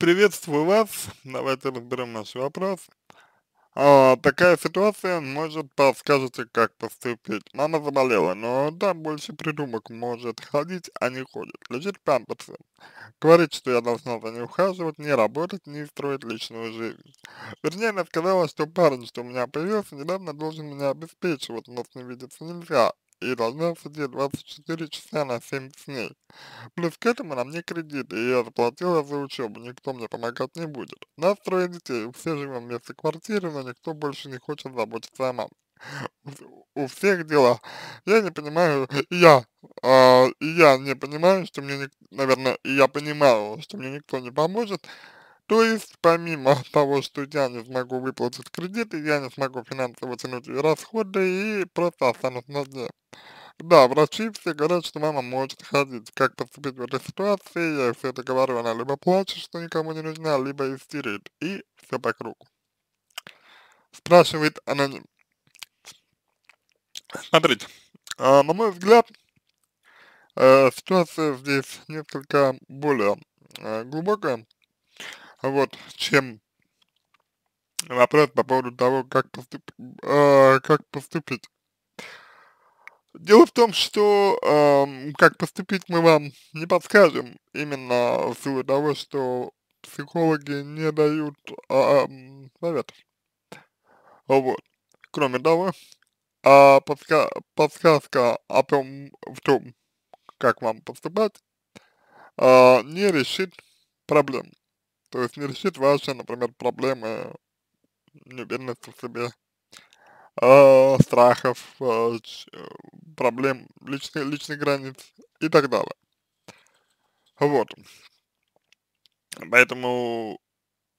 Приветствую вас. Давайте разберем наш вопрос. А, такая ситуация, может, подскажете, как поступить. Мама заболела, но там больше придумок может ходить, а не ходит. Лежит в памперсе. Говорит, что я должна за ней ухаживать, не работать, не строить личную жизнь. Вернее, она сказала, что парень, что у меня появился, недавно должен меня обеспечивать, но с ним видеться нельзя и должна сидеть 24 часа на 7 дней. Плюс к этому на мне кредит, и я заплатила за учебу, никто мне помогать не будет. Нас трое детей, все живем вместе в квартире, но никто больше не хочет заботиться о маме. У, всех дела. Я не понимаю, я, э, я не понимаю, что мне, не, наверное, я понимаю, что мне никто не поможет, то есть, помимо того, что я не смогу выплатить кредиты, я не смогу финансово тянуть расходы и просто останусь на дне. Да, врачи все говорят, что мама может ходить. Как поступить в этой ситуации, я все это говорю, она либо плачет, что никому не нужна, либо истерит. И все по кругу. Спрашивает аноним. Смотрите, а, на мой взгляд, э, ситуация здесь несколько более э, глубокая, вот, чем вопрос по поводу того, как, поступ, э, как поступить. Дело в том, что э, как поступить мы вам не подскажем, именно в силу того, что психологи не дают э, советов. Вот. Кроме того, э, подска подсказка о том, в том, как вам поступать, э, не решит проблем. То есть не решит ваши, например, проблемы неуверенности в себе, э, страхов, а, э, проблем личных, личных границ и так далее. Вот. Поэтому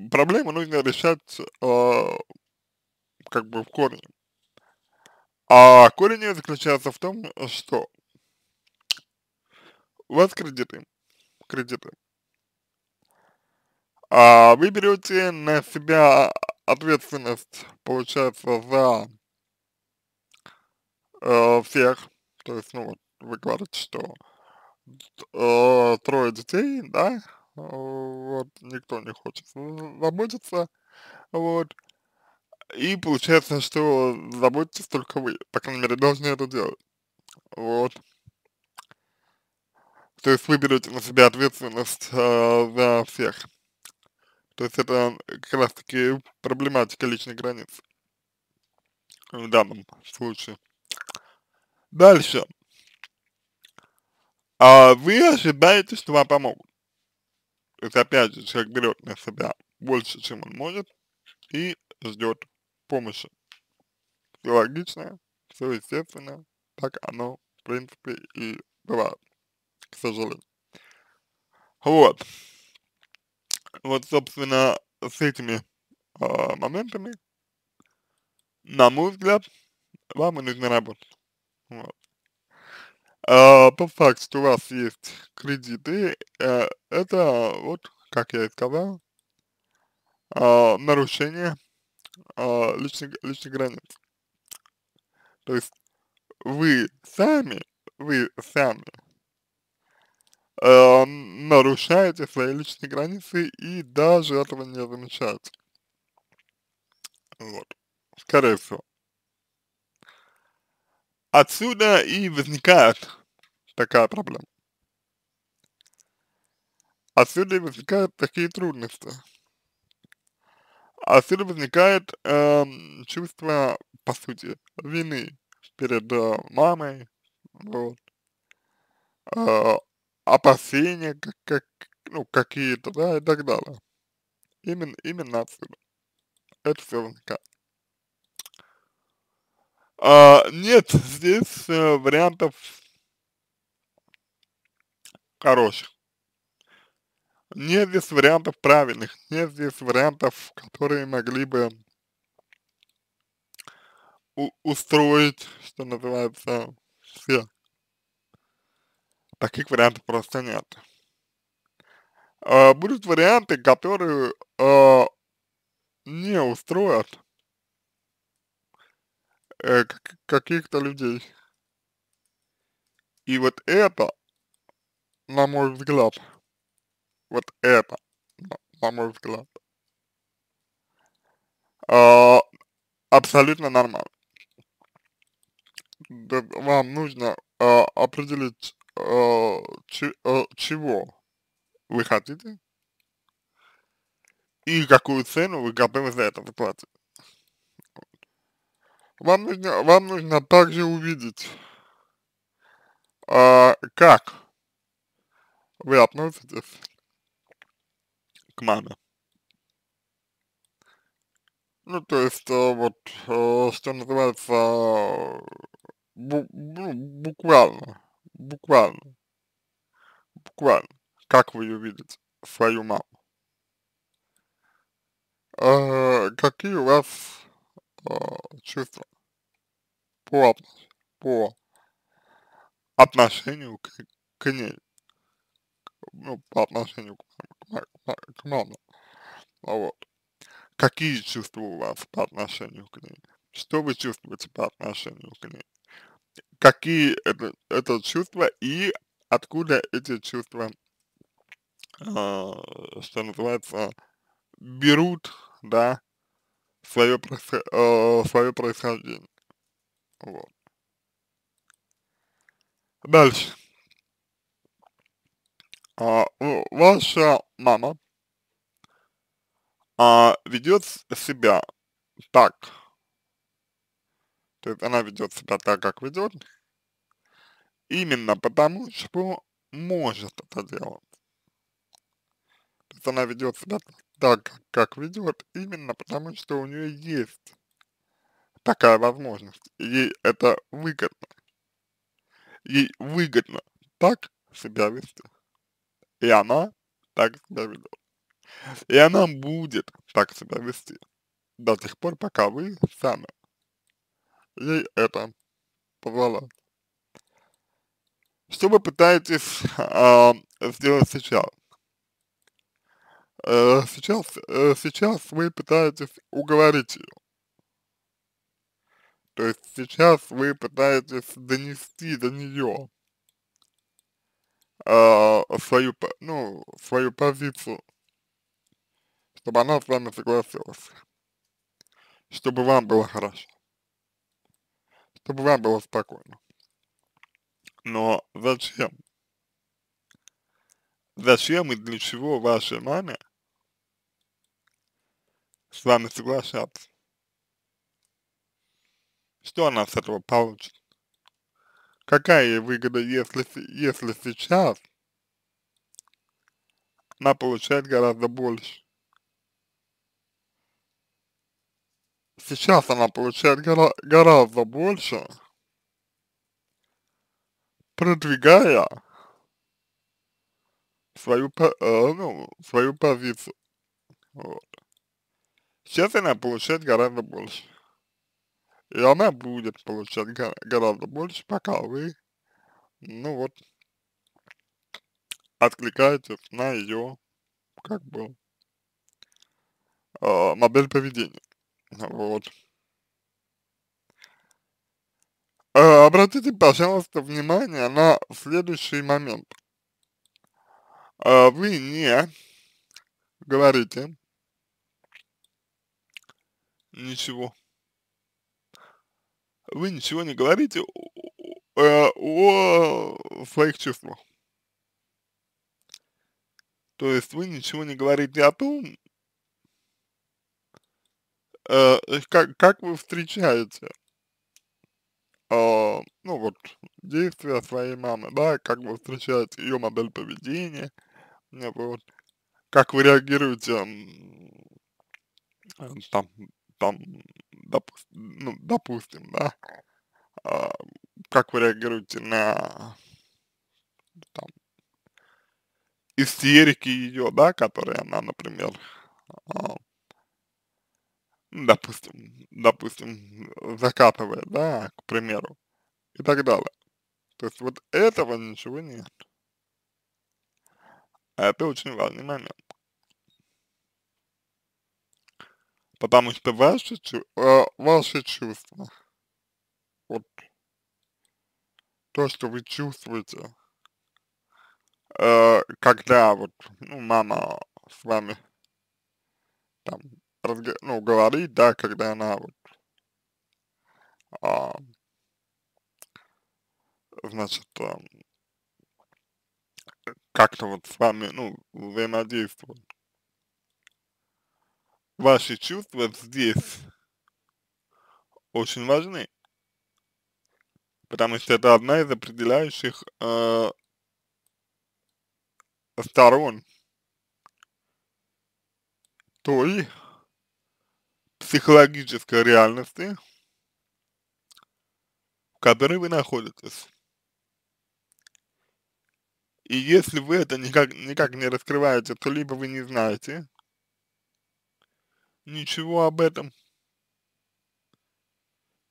проблемы нужно решать э, как бы в корне. А корень заключается в том, что у вас кредиты, кредиты, а вы берете на себя ответственность, получается, за э, всех, то есть, ну, вот, вы говорите, что э, трое детей, да, э, вот, никто не хочет заботиться, вот, и получается, что заботитесь только вы, по крайней мере, должны это делать, вот. То есть вы берете на себя ответственность э, за всех. То есть это как раз-таки проблематика личных границ в данном случае. Дальше. А вы ожидаете, что вам помогут. То есть, опять же, человек берет на себя больше, чем он может, и ждет помощи. Все логично, все естественно, так оно, в принципе, и бывает, к сожалению. Вот. Вот, собственно, с этими э, моментами, на мой взгляд, вам и нужно работать. Вот. Э, по факту, что у вас есть кредиты, э, это, вот, как я и сказал, э, нарушение э, личных, личных границ. То есть вы сами, вы сами э, нарушаете свои личные границы и даже этого не замечаете. Вот. Скорее всего. Отсюда и возникает такая проблема. Отсюда и возникают такие трудности. Отсюда возникает э, чувство, по сути, вины перед э, мамой, вот, э, опасения, как, как, ну, какие-то, да, и так далее. Именно, именно отсюда. Это все возникает. А, нет здесь э, вариантов хороших. Нет здесь вариантов правильных, нет здесь вариантов, которые могли бы устроить, что называется, все таких вариантов просто нет. А, будут варианты, которые а, не устроят э, каких-то людей. И вот это, на мой взгляд, вот это, на, мой взгляд, а, абсолютно нормально. Вам нужно определить э, ч, э, чего вы хотите и какую цену вы готовы за это заплатить. Вам нужно, вам нужно также увидеть, э, как вы относитесь к маме. Ну, то есть, э, вот, э, что называется, бу ну, буквально, буквально, буквально, как вы ее видите, свою маму. Э, какие у вас э, чувства по, по отношению к, к ней? Ну, по отношению к, к, к, маме, а Вот. Какие чувства у вас по отношению к ней? Что вы чувствуете по отношению к ней? какие это, это чувства и откуда эти чувства, э, что называется, берут, да, свое, э, свое происхождение. Вот. Дальше. А, ваша мама а, ведет себя так, то есть она ведет себя так, как ведет, именно потому, что может это делать. То есть она ведет себя так, как ведет, именно потому, что у нее есть такая возможность. Ей это выгодно. Ей выгодно так себя вести. И она так себя ведет. И она будет так себя вести до тех пор, пока вы сами ей это позволяет. Что вы пытаетесь э, сделать сейчас? Э, сейчас, э, сейчас вы пытаетесь уговорить ее. То есть сейчас вы пытаетесь донести до нее э, а, свою, ну, свою позицию, чтобы она с вами согласилась, чтобы вам было хорошо чтобы вам было спокойно. Но зачем? Зачем и для чего вашей маме с вами соглашаться? Что она с этого получит? Какая ей выгода, если, если сейчас она получает гораздо больше? сейчас она получает гора гораздо больше, продвигая свою, э, ну, свою позицию. Вот. Сейчас она получает гораздо больше. И она будет получать го гораздо больше, пока вы, ну вот, откликаетесь на ее, как бы, э, модель поведения. Ну вот. Э, обратите, пожалуйста, внимание на следующий момент. Э, вы не говорите ничего. Вы ничего не говорите э, о своих чувствах. То есть вы ничего не говорите о том, Э, э, как, как вы встречаете, э, ну вот, действия своей мамы, да, как вы встречаете ее модель поведения, э, вот, как вы реагируете, э, там, там, допу- ну, допустим, да, э, как вы реагируете на, там, истерики ее, да, которые она, например, а, допустим, допустим, закатывает, да, к примеру, и так далее. То есть вот этого ничего нет. А это очень важный момент. Потому что ваши, э, ваши чувства, вот то, что вы чувствуете, э, когда вот ну, мама с вами там разго- ну, говорить, да, когда она вот, а, значит, а, как-то вот с вами, ну, взаимодействует. Ваши чувства здесь очень важны, потому что это одна из определяющих э, сторон той психологической реальности, в которой вы находитесь. И если вы это никак, никак не раскрываете, то либо вы не знаете ничего об этом,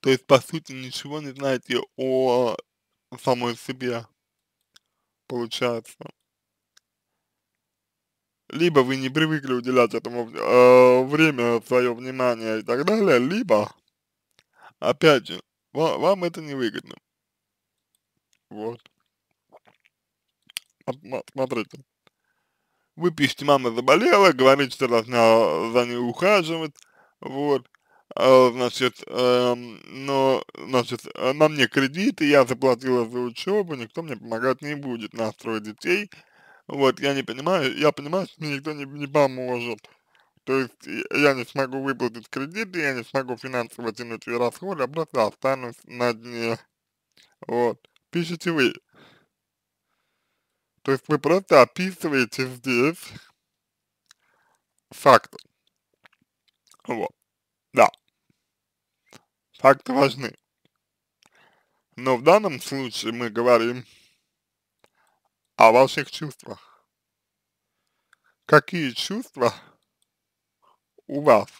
то есть, по сути, ничего не знаете о самой себе, получается либо вы не привыкли уделять этому э, время, свое внимание и так далее, либо, опять же, вам, вам это невыгодно. Вот. Смотрите. Вы пишете, мама заболела, говорите, что должна за ней ухаживать, вот, э, значит, э, но, значит, на мне кредиты, я заплатила за учебу, никто мне помогать не будет, настроить детей, вот, я не понимаю, я понимаю, что мне никто не, не поможет. То есть я не смогу выплатить кредиты, я не смогу финансово тянуть расходы, а просто останусь на дне. Вот. Пишите вы. То есть вы просто описываете здесь факты. Вот. Да. Факты важны. Но в данном случае мы говорим а о ваших чувствах. Какие чувства у вас?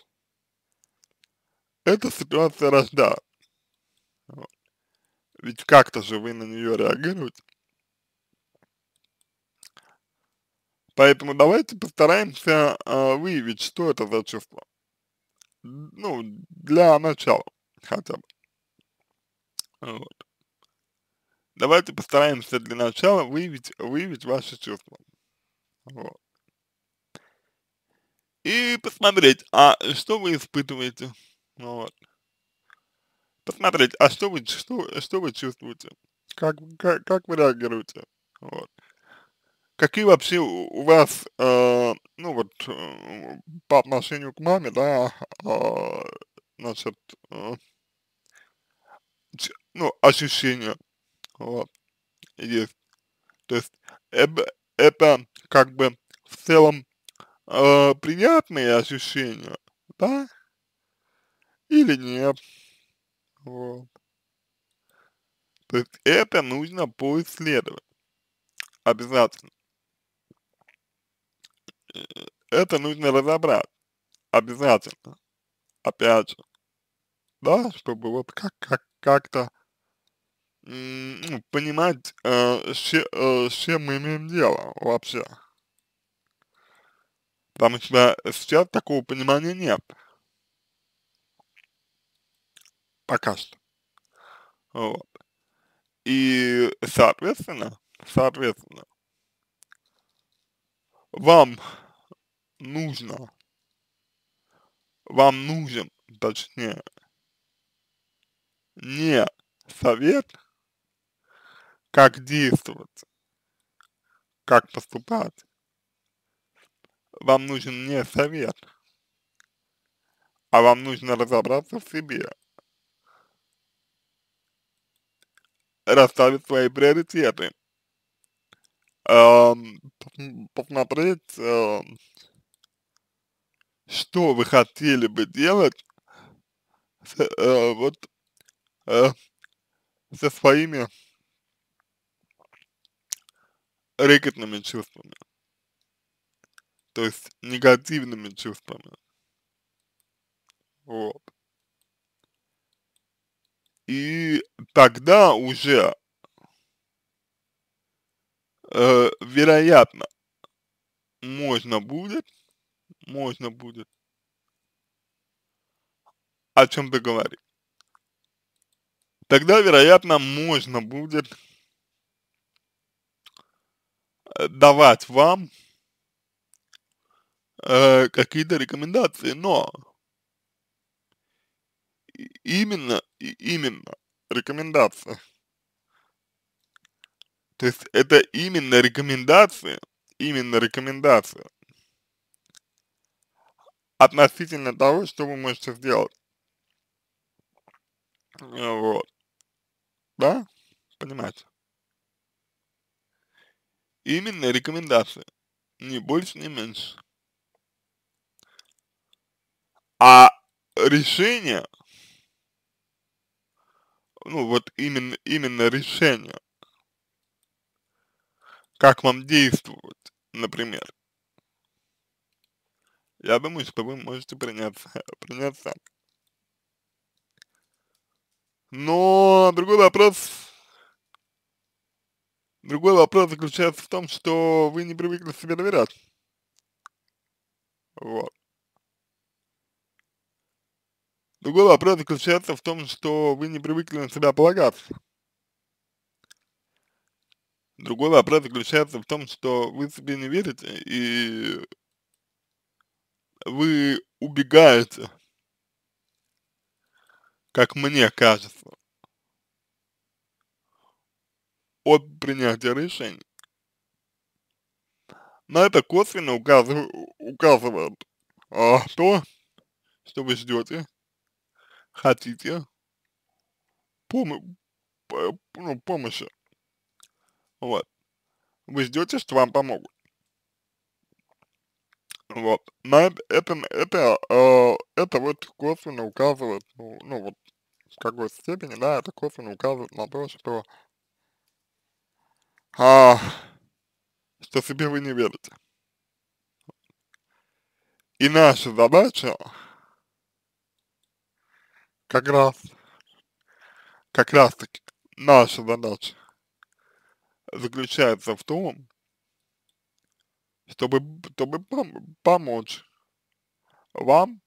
Эта ситуация рождает. Ведь как-то же вы на нее реагируете. Поэтому давайте постараемся э, выявить, что это за чувство. Ну, для начала хотя бы. Вот. Давайте постараемся для начала выявить, выявить ваши чувства. Вот. И посмотреть, а что вы испытываете. Вот. Посмотреть, а что вы, что, что вы чувствуете, как, как, как вы реагируете. Вот. Какие вообще у вас, э, ну вот, э, по отношению к маме, да, э, значит, э, ну, ощущения вот. Есть. То есть это, это как бы в целом э, приятные ощущения, да? Или нет? Вот. То есть это нужно поисследовать. Обязательно. Это нужно разобрать. Обязательно. Опять же. Да, чтобы вот как-то как, как, как ну, понимать, э, с, э, с чем мы имеем дело вообще. Потому что сейчас такого понимания нет. Пока что. Вот. И, соответственно, соответственно, вам нужно, вам нужен, точнее, не совет, как действовать, как поступать. Вам нужен не совет, а вам нужно разобраться в себе, расставить свои приоритеты, эм, посмотреть, эм, что вы хотели бы делать с, э, вот э, со своими рэкетными чувствами, то есть негативными чувствами. Вот. И тогда уже э, вероятно можно будет, можно будет о чем-то говорить. Тогда, вероятно, можно будет давать вам э, какие-то рекомендации, но именно, именно рекомендация. То есть это именно рекомендация, именно рекомендация относительно того, что вы можете сделать. Вот. Да? Понимаете? Именно рекомендация. Ни больше, ни меньше. А решение, ну вот именно, именно решение, как вам действовать, например, я думаю, что вы можете принять, принять Но другой вопрос, Другой вопрос заключается в том, что вы не привыкли себе доверять. Вот. Другой вопрос заключается в том, что вы не привыкли на себя полагаться. Другой вопрос заключается в том, что вы себе не верите и вы убегаете, как мне кажется. от принятия решений. На это косвенно указывает, указывает а, то, что вы ждете, хотите пом по, ну, помощи. Вот. Вы ждете, что вам помогут. Вот. На это, это, э, это вот косвенно указывает, ну, ну вот в какой степени, да, это косвенно указывает на то, что а, что себе вы не верите. И наша задача как раз, как раз таки наша задача заключается в том, чтобы, чтобы пом помочь вам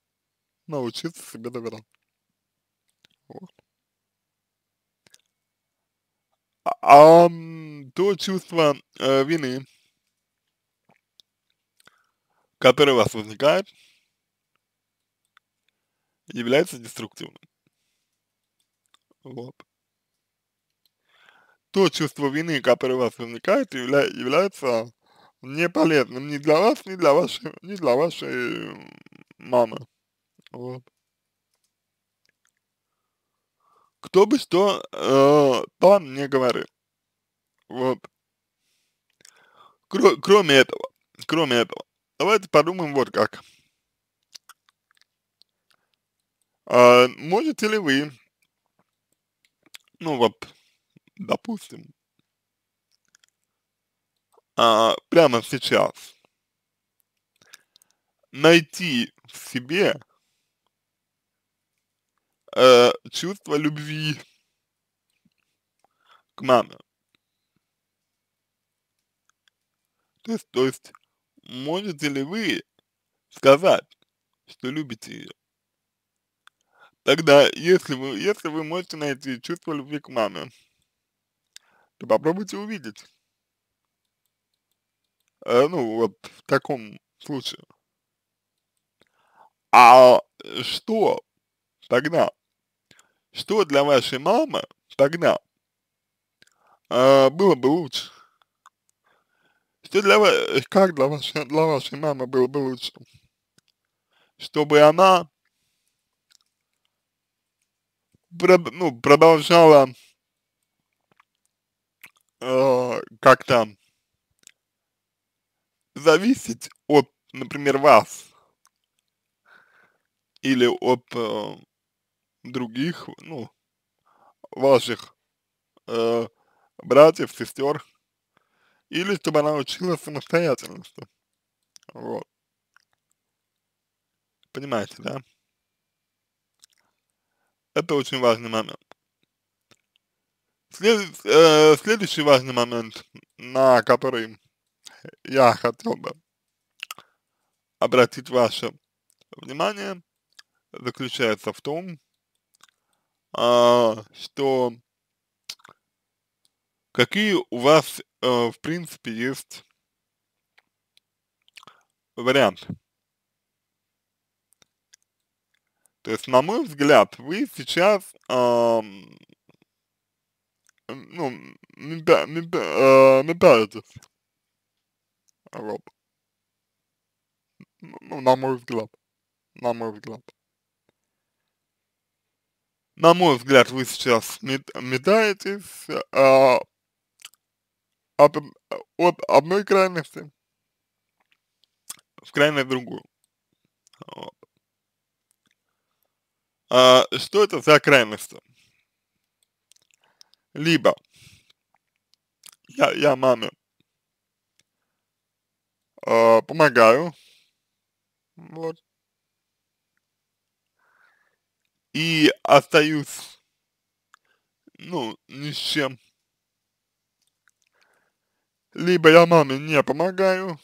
научиться себе доверять. Вот. А, а, то чувство э, вины, которое у вас возникает, является деструктивным. Вот. То чувство вины, которое у вас возникает, явля является не полезным ни для вас, ни для вашей, ни для вашей мамы. Вот. Кто бы что э, там не говорил. Вот. Кро кроме этого, кроме этого, давайте подумаем вот как. А, можете ли вы, ну вот, допустим, а, прямо сейчас найти в себе э, чувство любви к маме. То есть, то есть, можете ли вы сказать, что любите ее? Тогда, если вы, если вы можете найти чувство любви к маме, то попробуйте увидеть. Э, ну, вот в таком случае. А э, что тогда? Что для вашей мамы тогда э, было бы лучше? Что для вас, э, как для вас, э, для вашей мамы было бы лучше? Чтобы она про, ну, продолжала э, как-то зависеть от, например, вас или от э, других, ну, ваших э, братьев, сестер, или чтобы она училась самостоятельности. Вот. Понимаете, да? Это очень важный момент. След, э, следующий важный момент, на который я хотел бы обратить ваше внимание, заключается в том, э, что какие у вас Э, в принципе, есть вариант. То есть, на мой взгляд, вы сейчас, ну, э, ну, мета, мета, Вот. Ну, на мой взгляд. На мой взгляд. На мой взгляд, вы сейчас мет, метаетесь, а от, от одной крайности в крайность другую. Вот. А, что это за крайность? Либо я, я маме э, помогаю, вот, и остаюсь, ну, ни с чем, либо я маме не помогаю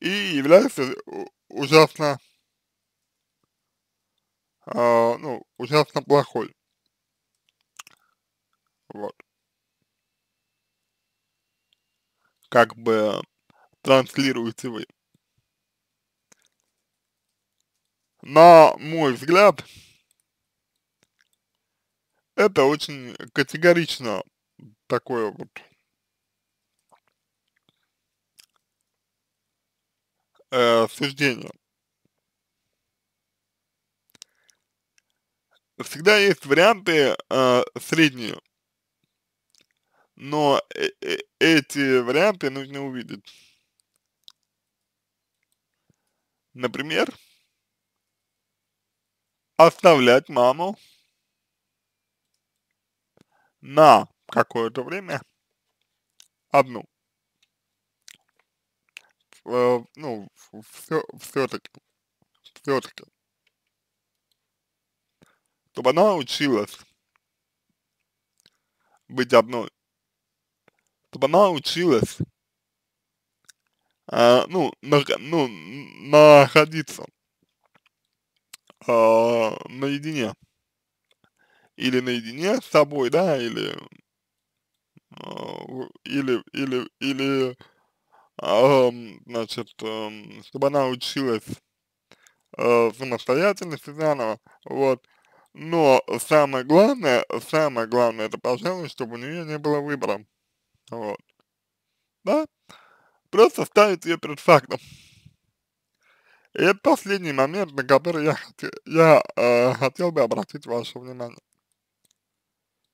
и являюсь э, ужасно, э, ну, ужасно плохой. Вот. Как бы транслируете вы. На мой взгляд, это очень категорично такое вот э, суждение. Всегда есть варианты э, средние, но э -э эти варианты нужно увидеть. Например, оставлять маму на какое-то время одну. Э, ну, все, все-таки, все-таки. Чтобы она училась быть одной. Чтобы она училась, э, ну, на, ну, находиться э, наедине. Или наедине с собой, да, или Э, или, или, или, значит, эм, чтобы она училась э, самостоятельности заново, вот. Но самое главное, самое главное, это, пожалуй, чтобы у нее не было выбора, вот. Да? Просто ставить ее перед фактом. И это последний момент, на который я, я э, хотел бы обратить ваше внимание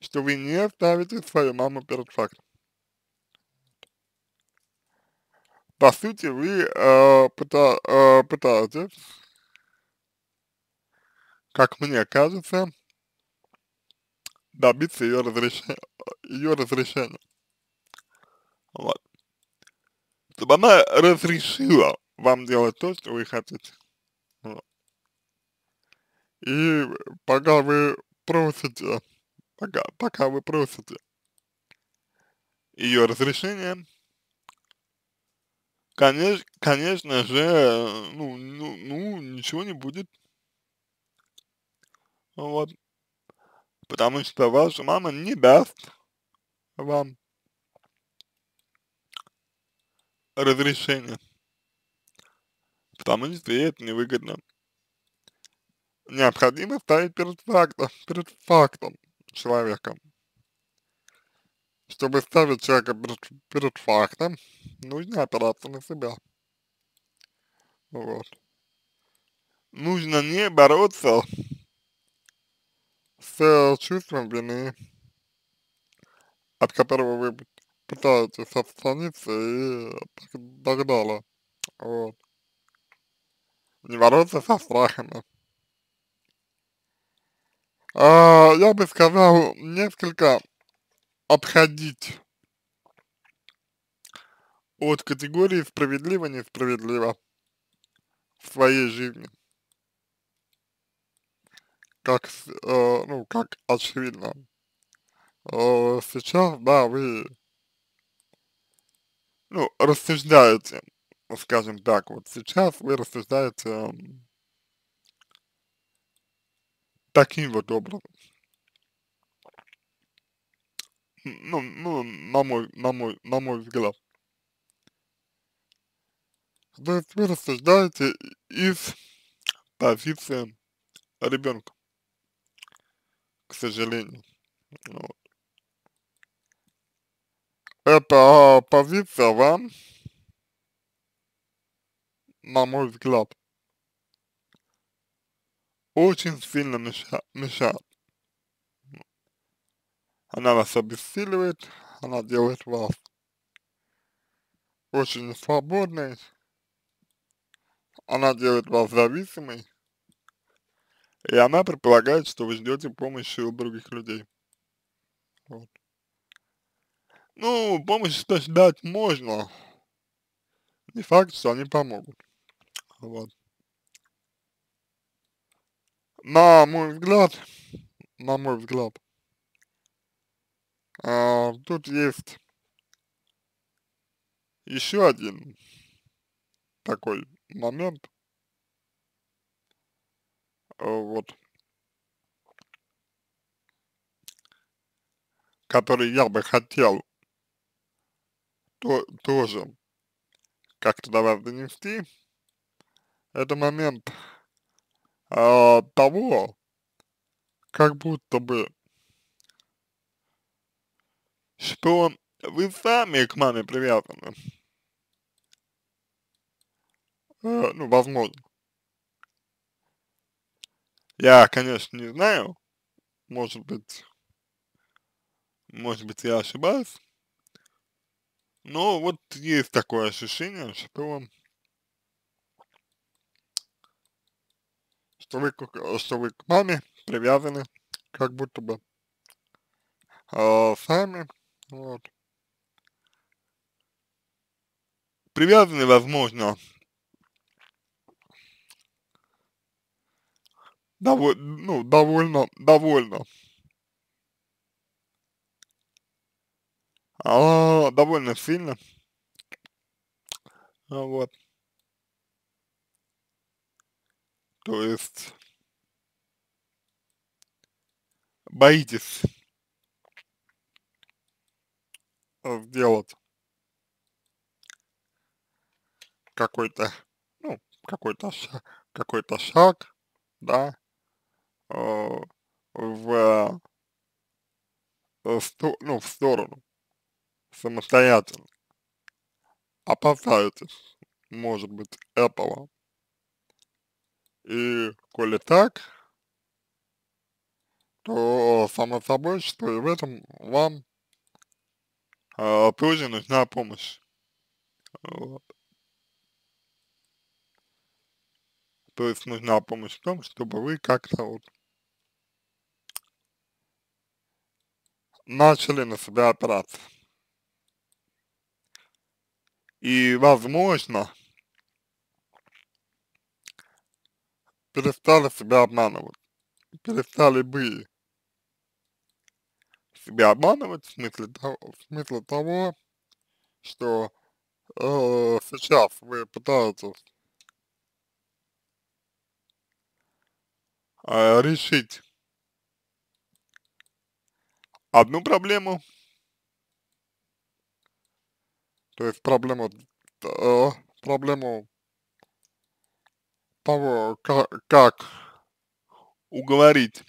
что вы не ставите свою маму перед фактом. По сути, вы э, пыта, э, пытаетесь, как мне кажется, добиться ее разрешения, ее разрешения. Вот. Чтобы она разрешила вам делать то, что вы хотите. Вот. И пока вы просите пока, пока вы просите ее разрешение, конечно, конечно же, э, ну, ну, ну, ничего не будет. Вот. Потому что ваша мама не даст вам разрешение. Потому что ей это невыгодно. Необходимо ставить перед фактом, перед фактом человеком. Чтобы ставить человека перед, перед фактом, нужно опираться на себя. Вот. Нужно не бороться с э, чувством вины, от которого вы пытаетесь отстраниться и так, так далее. Вот. Не бороться со страхами э, я бы сказал, несколько обходить от категории справедливо-несправедливо в своей жизни. Как, э, ну, как очевидно. Э, сейчас, да, вы, ну, рассуждаете, скажем так, вот сейчас вы рассуждаете таким вот образом. Ну, ну, на мой, на мой, на мой взгляд. Вы, вы рассуждаете из позиции ребенка, к сожалению. Вот. Эта позиция вам, на мой взгляд, очень сильно мешает. Она вас обессиливает, она делает вас очень свободной, она делает вас зависимой, и она предполагает, что вы ждете помощи у других людей. Вот. Ну, помощь то ждать можно. Не факт, что они помогут. Вот на мой взгляд, на мой взгляд, а, тут есть еще один такой момент, а, вот, который я бы хотел то, тоже как-то до вас донести, это момент э, того, как будто бы, что вы сами к маме привязаны. Э, ну, возможно. Я, конечно, не знаю, может быть, может быть, я ошибаюсь, но вот есть такое ощущение, что что вы, что вы к маме привязаны, как будто бы э, сами, вот. Привязаны, возможно, доволь, ну, довольно, довольно, а, довольно сильно, вот. То есть боитесь сделать какой-то, ну, какой-то какой-то шаг, да, э, в, в, э, ну, в сторону самостоятельно. Опасаетесь, может быть, этого. И коли так, то э, само собой, что и в этом вам э, тоже нужна помощь. Вот. То есть нужна помощь в том, чтобы вы как-то вот начали на себя опираться. И возможно, перестали себя обманывать, перестали бы себя обманывать в смысле того, в смысле того что э, сейчас вы пытаетесь э, решить одну проблему, то есть проблему, э, проблему того, как уговорить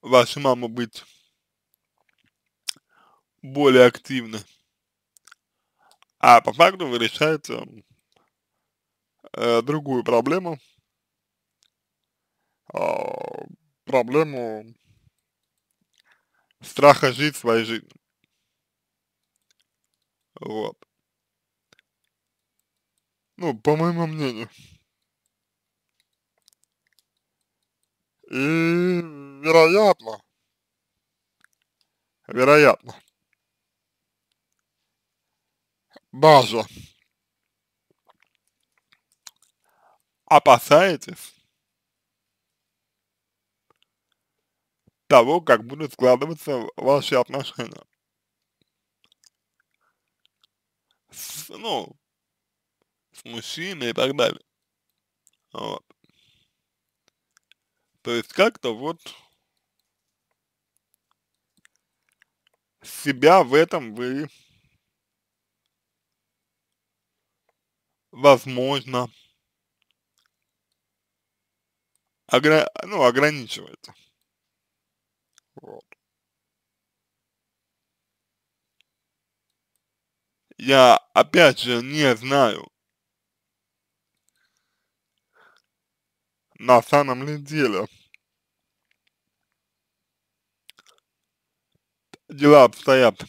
вашу маму быть более активной. А по факту вы решаете э, другую проблему, э, проблему страха жить своей жизнью. Вот. Ну, по моему мнению. И, вероятно, вероятно, даже опасаетесь того, как будут складываться ваши отношения. С, ну, мужчины и так далее. Вот. То есть как-то вот себя в этом вы, возможно, огра ну, ограничиваете. Вот. Я опять же не знаю, на самом ли деле дела обстоят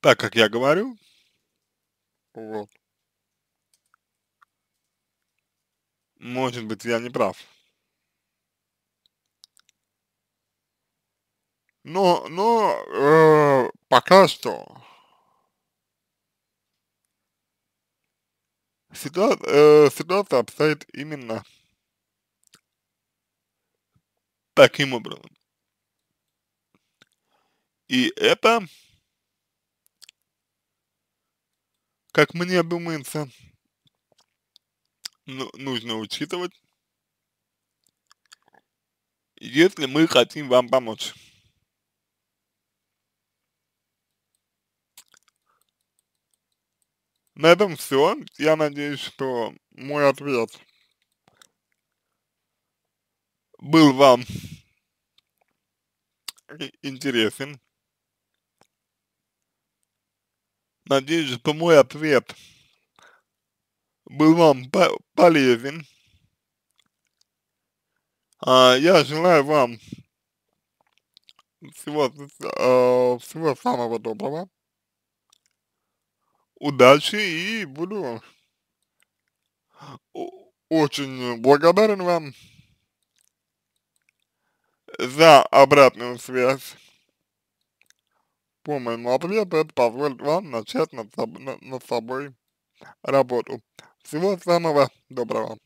так, как я говорю. Вот. Может быть, я не прав. Но, но э, пока что Ситуация, э, ситуация обстоит именно таким образом. И это, как мне думается, ну, нужно учитывать, если мы хотим вам помочь. На этом все. Я надеюсь, что мой ответ был вам интересен. Надеюсь, что мой ответ был вам полезен. А, я желаю вам всего, а, всего самого доброго удачи и буду очень благодарен вам за обратную связь. По моему ответу это позволит вам начать над, соб над собой работу. Всего самого доброго.